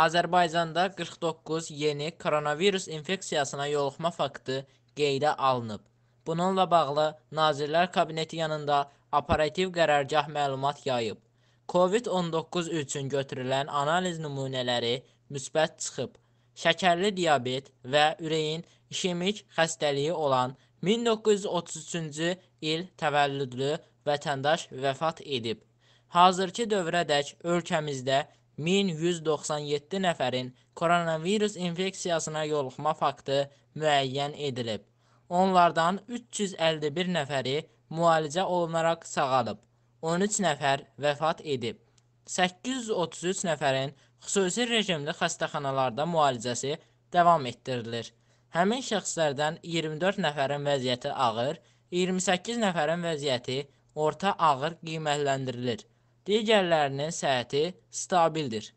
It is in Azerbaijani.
Azərbaycanda 49 yeni koronavirus infeksiyasına yoluxma faktı qeydə alınıb. Bununla bağlı Nazirlər Kabineti yanında operativ qərargah məlumat yayıb. COVID-19 üçün götürülən analiz nümunələri müsbət çıxıb. Şəkərli diabet və ürəyin işemik xəstəliyi olan 1933-cü il təvəllüdlü vətəndaş vəfat edib. Hazırki dövrədək ölkəmizdə 1197 nəfərin koronavirus infeksiyasına yoluxma faktı müəyyən edilib. Onlardan 351 nəfəri müalicə olunaraq sağalıb, 13 nəfər vəfat edib. 833 nəfərin xüsusi rejimli xəstəxanalarda müalicəsi davam etdirilir. Həmin şəxslərdən 24 nəfərin vəziyyəti ağır, 28 nəfərin vəziyyəti orta ağır qiymətləndirilir digərlərinin səhhəti stabildir.